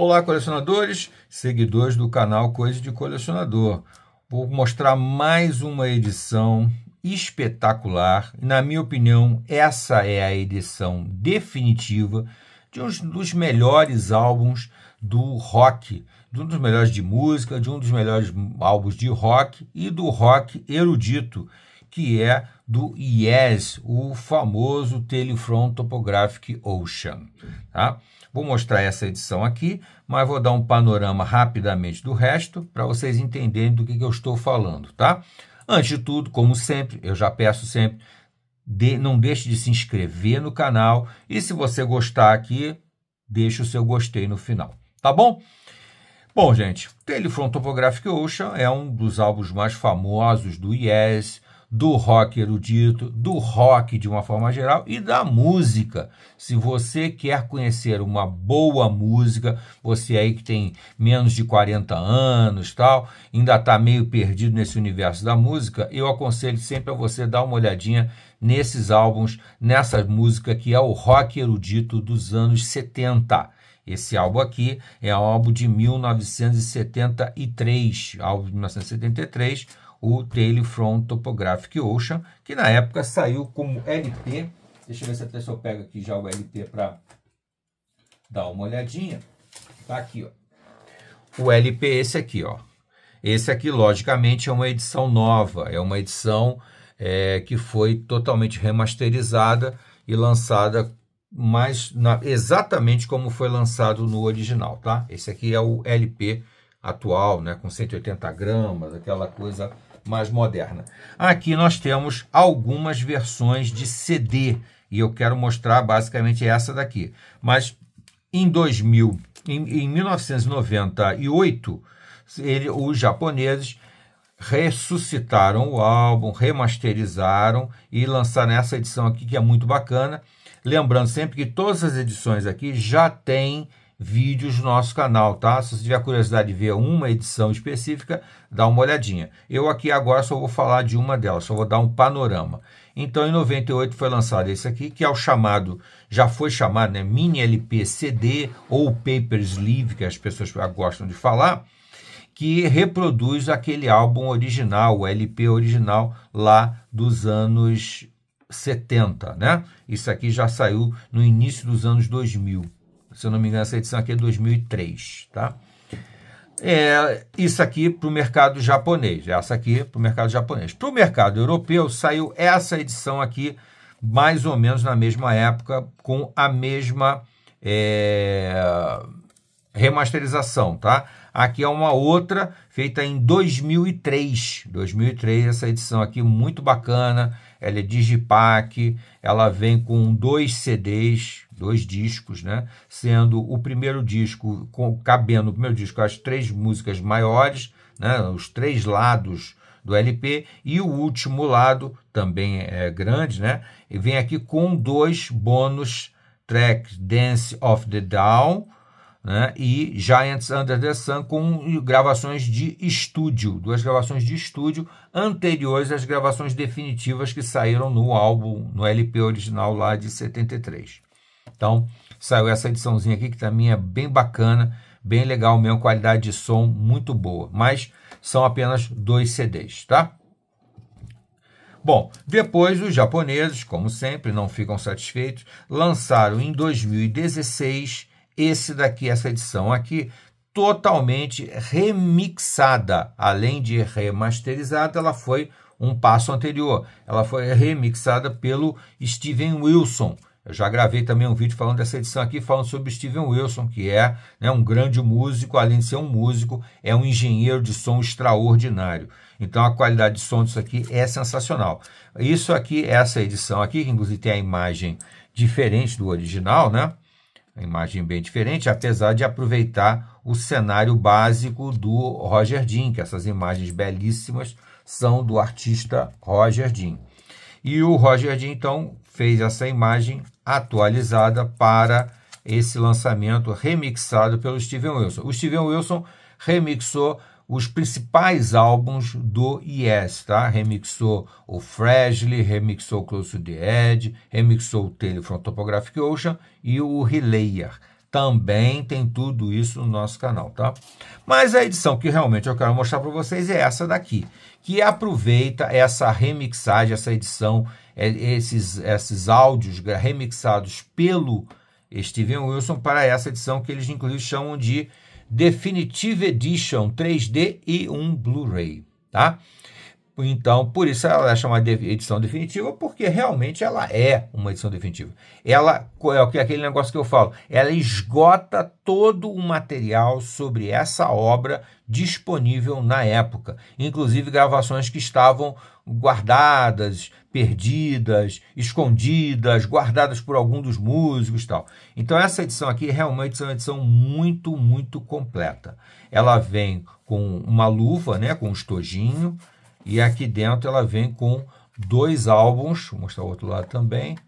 Olá, colecionadores, seguidores do canal Coisa de Colecionador. Vou mostrar mais uma edição espetacular. Na minha opinião, essa é a edição definitiva de um dos melhores álbuns do rock, de um dos melhores de música, de um dos melhores álbuns de rock e do rock erudito, que é do Yes, o famoso Telefront Topographic Ocean. Tá? Vou mostrar essa edição aqui, mas vou dar um panorama rapidamente do resto para vocês entenderem do que, que eu estou falando, tá? Antes de tudo, como sempre, eu já peço sempre, de, não deixe de se inscrever no canal e se você gostar aqui, deixe o seu gostei no final, tá bom? Bom, gente, Telefront Topographic Ocean é um dos álbuns mais famosos do Yes, do rock erudito, do rock de uma forma geral e da música. Se você quer conhecer uma boa música, você aí que tem menos de 40 anos, tal, ainda está meio perdido nesse universo da música, eu aconselho sempre a você dar uma olhadinha nesses álbuns, nessa música que é o rock erudito dos anos 70. Esse álbum aqui é um álbum de 1973, álbum de 1973 o tailing from Topographic Ocean, que na época saiu como LP. Deixa eu ver se a pessoa pega aqui já o LP para dar uma olhadinha. Tá aqui, ó. O LP esse aqui, ó. Esse aqui, logicamente, é uma edição nova, é uma edição é, que foi totalmente remasterizada e lançada mais na, exatamente como foi lançado no original, tá? Esse aqui é o LP atual, né, com 180 gramas, aquela coisa mais moderna. Aqui nós temos algumas versões de CD e eu quero mostrar basicamente essa daqui. Mas em 2000, em, em 1998, ele, os japoneses ressuscitaram o álbum, remasterizaram e lançaram essa edição aqui que é muito bacana. Lembrando sempre que todas as edições aqui já têm vídeos no nosso canal, tá? Se você tiver curiosidade de ver uma edição específica, dá uma olhadinha. Eu aqui agora só vou falar de uma delas, só vou dar um panorama. Então, em 98 foi lançado esse aqui, que é o chamado, já foi chamado, né, mini LP CD ou paper sleeve, que as pessoas gostam de falar, que reproduz aquele álbum original, o LP original lá dos anos 70, né? Isso aqui já saiu no início dos anos 2000 se eu não me engano, essa edição aqui é 2003, tá? É, isso aqui para o mercado japonês, essa aqui para o mercado japonês. Para o mercado europeu, saiu essa edição aqui, mais ou menos na mesma época, com a mesma é, remasterização, tá? Aqui é uma outra, feita em 2003, 2003, essa edição aqui, muito bacana, ela é digipack, ela vem com dois CDs, dois discos, né? Sendo o primeiro disco, com, cabendo o primeiro disco as três músicas maiores, né? Os três lados do LP e o último lado também é grande, né? E vem aqui com dois bônus tracks, Dance of the Down né? e Giants Under the Sun com gravações de estúdio, duas gravações de estúdio anteriores às gravações definitivas que saíram no álbum, no LP original lá de 73. Então, saiu essa ediçãozinha aqui, que também é bem bacana, bem legal mesmo, qualidade de som muito boa. Mas são apenas dois CDs, tá? Bom, depois os japoneses, como sempre, não ficam satisfeitos, lançaram em 2016 esse daqui, essa edição aqui, totalmente remixada. Além de remasterizada, ela foi um passo anterior. Ela foi remixada pelo Steven Wilson, eu já gravei também um vídeo falando dessa edição aqui, falando sobre Steven Wilson, que é né, um grande músico, além de ser um músico, é um engenheiro de som extraordinário. Então a qualidade de som disso aqui é sensacional. Isso aqui, é essa edição aqui, que inclusive tem a imagem diferente do original, né? a imagem bem diferente, apesar de aproveitar o cenário básico do Roger Dean, que essas imagens belíssimas são do artista Roger Dean. E o Roger D, então, fez essa imagem atualizada para esse lançamento remixado pelo Steven Wilson. O Steven Wilson remixou os principais álbuns do Yes, tá? Remixou o Freshly, remixou Close to the Edge, remixou o Tele Topographic Ocean e o Relayer. Também tem tudo isso no nosso canal, tá? Mas a edição que realmente eu quero mostrar para vocês é essa daqui, que aproveita essa remixagem, essa edição, é, esses, esses áudios remixados pelo Steven Wilson para essa edição que eles inclusive chamam de Definitive Edition 3D e um Blu-ray, tá? Então, por isso ela é chamada de edição definitiva, porque realmente ela é uma edição definitiva. Ela é aquele negócio que eu falo, ela esgota todo o material sobre essa obra disponível na época, inclusive gravações que estavam guardadas, perdidas, escondidas, guardadas por algum dos músicos, tal. Então essa edição aqui realmente é uma edição muito, muito completa. Ela vem com uma luva, né, com um estojinho, e aqui dentro ela vem com dois álbuns, vou mostrar o outro lado também,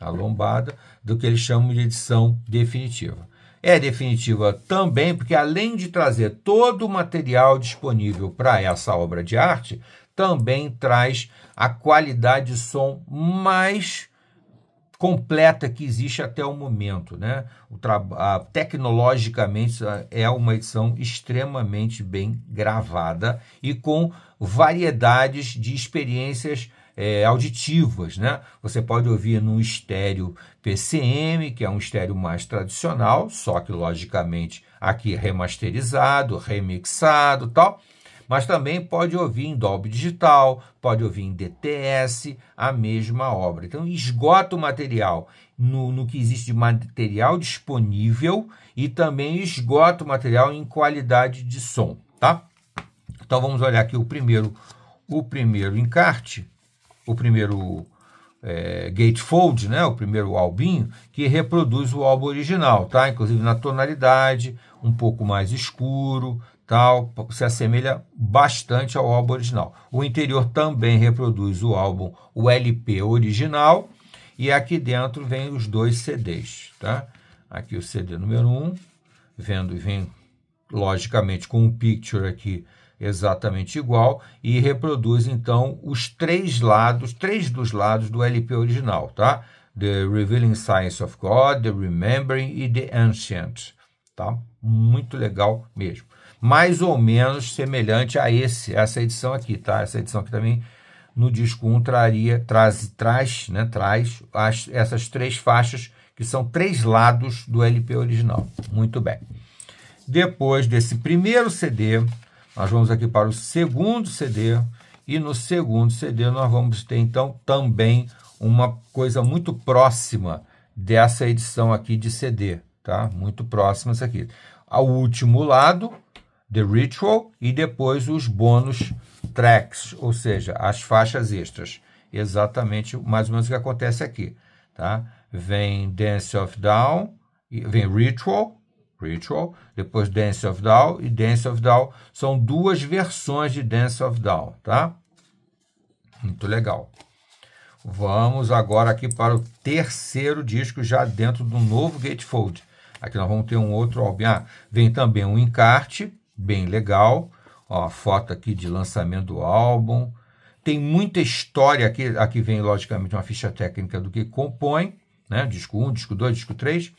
a lombada, do que eles chamam de edição definitiva. É definitiva também porque, além de trazer todo o material disponível para essa obra de arte, também traz a qualidade de som mais completa que existe até o momento. Né? O a, tecnologicamente, é uma edição extremamente bem gravada e com variedades de experiências é, auditivas, né? Você pode ouvir num estéreo PCM, que é um estéreo mais tradicional, só que logicamente aqui remasterizado, remixado, tal mas também pode ouvir em Dolby Digital, pode ouvir em DTS a mesma obra. Então, esgota o material no, no que existe de material disponível e também esgota o material em qualidade de som, tá? Então, vamos olhar aqui o primeiro, o primeiro encarte, o primeiro é, gatefold, né, o primeiro albinho, que reproduz o álbum original, tá? Inclusive na tonalidade, um pouco mais escuro, tal, se assemelha bastante ao álbum original. O interior também reproduz o álbum, o LP original, e aqui dentro vem os dois CDs, tá? Aqui o CD número 1, um, vendo vem logicamente com um picture aqui exatamente igual e reproduz então os três lados, três dos lados do LP original, tá? The Revealing Science of God, The Remembering e The Ancient, tá? Muito legal mesmo mais ou menos semelhante a esse, essa edição aqui, tá? Essa edição aqui também no disco 1 traria, traz, traz, né, traz as, essas três faixas que são três lados do LP original. Muito bem. Depois desse primeiro CD, nós vamos aqui para o segundo CD e no segundo CD nós vamos ter então também uma coisa muito próxima dessa edição aqui de CD, tá? Muito próxima essa aqui. Ao último lado, The Ritual e depois os bônus tracks, ou seja, as faixas extras. Exatamente mais ou menos o que acontece aqui. Tá? Vem Dance of Down, vem Ritual, Ritual, depois Dance of Down e Dance of Down. São duas versões de Dance of Down, tá? Muito legal. Vamos agora aqui para o terceiro disco, já dentro do novo Gatefold. Aqui nós vamos ter um outro álbum. Ah, vem também um encarte bem legal. Ó, a foto aqui de lançamento do álbum. Tem muita história aqui. Aqui vem, logicamente, uma ficha técnica do que compõe, né? Disco 1, disco 2, disco 3.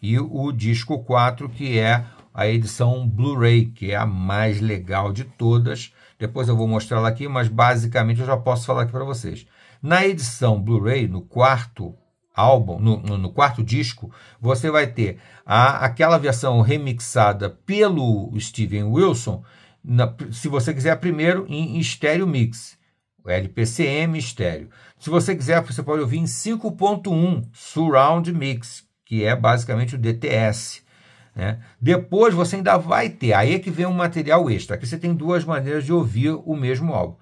E o disco 4, que é a edição Blu-ray, que é a mais legal de todas. Depois eu vou mostrar ela aqui, mas basicamente eu já posso falar aqui para vocês. Na edição Blu-ray, no quarto álbum, no, no, no, quarto disco, você vai ter a, aquela versão remixada pelo Steven Wilson, na, se você quiser primeiro em estéreo mix, LPCM estéreo. Se você quiser, você pode ouvir em 5.1 Surround Mix, que é basicamente o DTS. Né? Depois você ainda vai ter, aí é que vem um material extra. Aqui você tem duas maneiras de ouvir o mesmo álbum.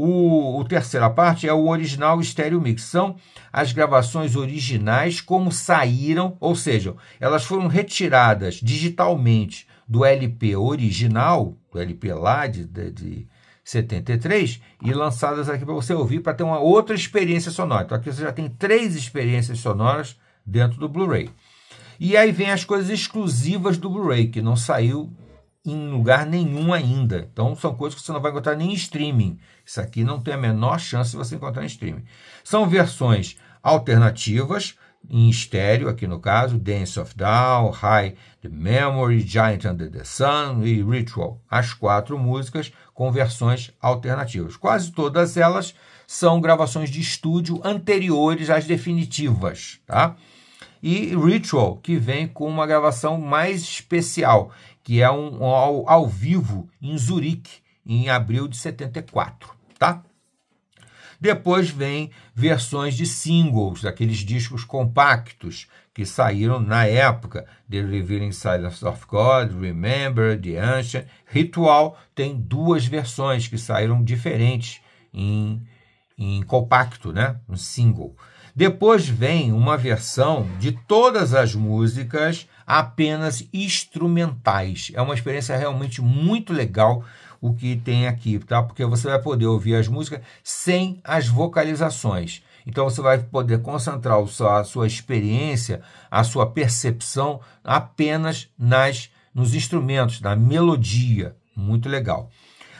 O, o terceira parte é o original estéreo mix. São as gravações originais como saíram, ou seja, elas foram retiradas digitalmente do LP original, do LP lá de, de, de 73, e lançadas aqui para você ouvir para ter uma outra experiência sonora. Então aqui você já tem três experiências sonoras dentro do Blu-ray. E aí vem as coisas exclusivas do Blu-ray, que não saiu em lugar nenhum ainda. Então são coisas que você não vai encontrar nem em streaming. Isso aqui não tem a menor chance de você encontrar em streaming. São versões alternativas em estéreo, aqui no caso, Dance of Down, High the Memory, Giant Under the Sun e Ritual. As quatro músicas com versões alternativas. Quase todas elas são gravações de estúdio anteriores às definitivas, tá? e Ritual, que vem com uma gravação mais especial, que é um, um ao, ao vivo em Zurique, em abril de 74, tá? Depois vem versões de singles, daqueles discos compactos que saíram na época, The Revealing Silence of God, Remember, The Ancient, Ritual tem duas versões que saíram diferentes em, em compacto, né? um single. Depois vem uma versão de todas as músicas apenas instrumentais. É uma experiência realmente muito legal o que tem aqui, tá? Porque você vai poder ouvir as músicas sem as vocalizações. Então você vai poder concentrar a sua experiência, a sua percepção apenas nas nos instrumentos, na melodia. Muito legal.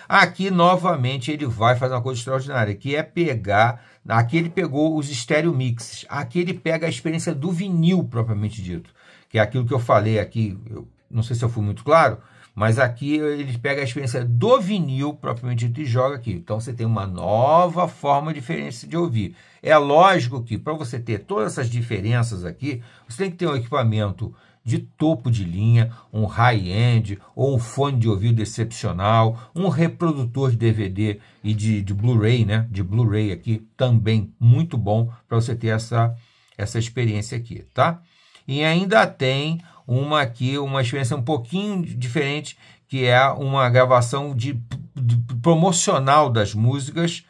Aqui novamente ele vai fazer uma coisa extraordinária, que é pegar Aqui ele pegou os estéreo mixes. Aqui ele pega a experiência do vinil propriamente dito, que é aquilo que eu falei aqui. Eu não sei se eu fui muito claro, mas aqui ele pega a experiência do vinil propriamente dito e joga aqui. Então você tem uma nova forma diferente de ouvir. É lógico que para você ter todas essas diferenças aqui, você tem que ter um equipamento de topo de linha, um high-end ou um fone de ouvido excepcional, um reprodutor de DVD e de, de Blu-ray, né? De Blu-ray aqui também muito bom para você ter essa, essa experiência aqui, tá? E ainda tem uma aqui, uma experiência um pouquinho diferente, que é uma gravação de, de promocional das músicas,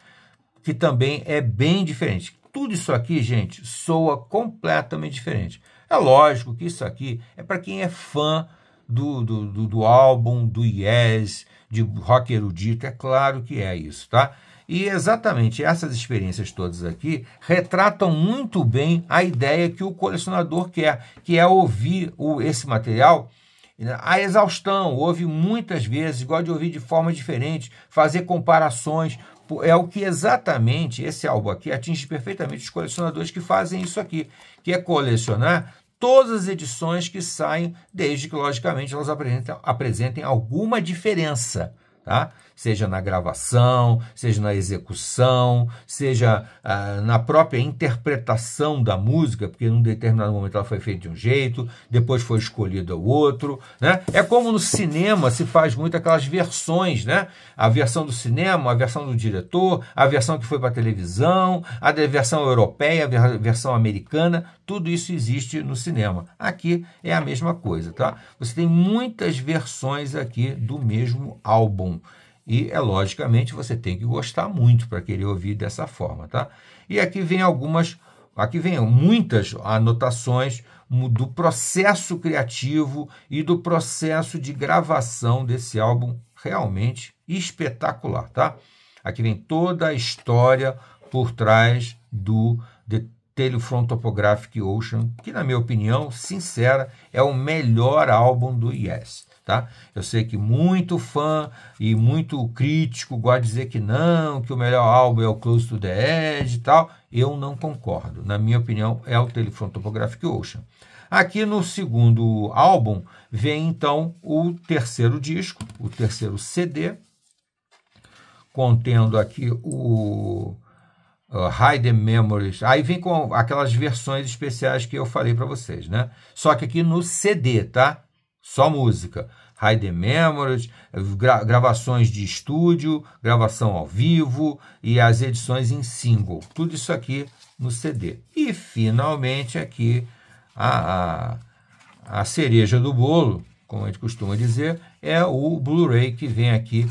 que também é bem diferente. Tudo isso aqui, gente, soa completamente diferente. É lógico que isso aqui é para quem é fã do, do, do, do, álbum, do Yes, de rock erudito, é claro que é isso, tá? E exatamente essas experiências todas aqui retratam muito bem a ideia que o colecionador quer, que é ouvir o, esse material a né, exaustão, ouve muitas vezes, gosta de ouvir de forma diferente, fazer comparações, Tipo, é o que exatamente esse álbum aqui atinge perfeitamente os colecionadores que fazem isso aqui, que é colecionar todas as edições que saem, desde que, logicamente, elas apresentem, apresentem alguma diferença. Tá? seja na gravação, seja na execução, seja ah, na própria interpretação da música, porque num determinado momento ela foi feita de um jeito, depois foi escolhida o outro, né? É como no cinema se faz muito aquelas versões, né? A versão do cinema, a versão do diretor, a versão que foi para televisão, a versão europeia, a versão americana, tudo isso existe no cinema. Aqui é a mesma coisa, tá? Você tem muitas versões aqui do mesmo álbum. E, é logicamente, você tem que gostar muito para querer ouvir dessa forma, tá? E aqui vem algumas, aqui vem muitas anotações do processo criativo e do processo de gravação desse álbum realmente espetacular, tá? Aqui vem toda a história por trás do The Telefront Topographic Ocean, que na minha opinião, sincera, é o melhor álbum do Yes. Tá? Eu sei que muito fã e muito crítico gosta de dizer que não, que o melhor álbum é o Close to the Edge e tal. Eu não concordo. Na minha opinião, é o Telefone Topographic Ocean. Aqui no segundo álbum vem então o terceiro disco, o terceiro CD, contendo aqui o uh, Memories. Aí vem com aquelas versões especiais que eu falei para vocês, né? Só que aqui no CD, tá? só música. Hidden Memories, gra gravações de estúdio, gravação ao vivo e as edições em single. Tudo isso aqui no CD. E finalmente aqui a, a, a cereja do bolo, como a gente costuma dizer, é o Blu-ray que vem aqui,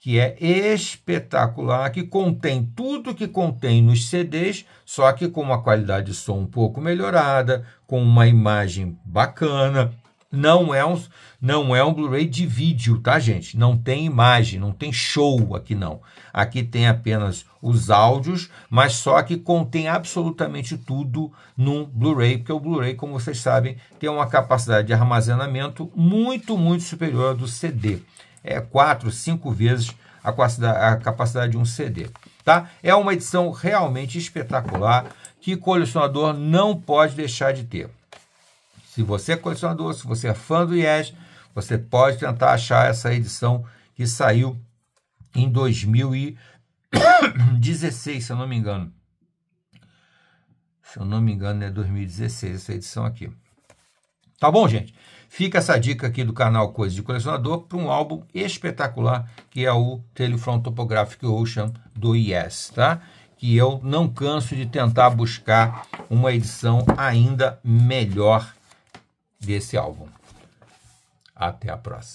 que é espetacular, que contém tudo que contém nos CDs, só que com uma qualidade de som um pouco melhorada, com uma imagem bacana, não é um, não é um Blu-ray de vídeo, tá, gente? Não tem imagem, não tem show aqui não. Aqui tem apenas os áudios, mas só que contém absolutamente tudo num Blu-ray, porque o Blu-ray, como vocês sabem, tem uma capacidade de armazenamento muito, muito superior à do CD. É quatro, cinco vezes a capacidade, a capacidade de um CD, tá? É uma edição realmente espetacular que colecionador não pode deixar de ter. Se você é colecionador, se você é fã do IES, você pode tentar achar essa edição que saiu em 2016, se eu não me engano. Se eu não me engano, é 2016 essa edição aqui. Tá bom, gente? Fica essa dica aqui do canal Coisas de Colecionador para um álbum espetacular que é o Telefront Topographic Ocean do Yes, tá? Que eu não canso de tentar buscar uma edição ainda melhor desse álbum. Até a próxima.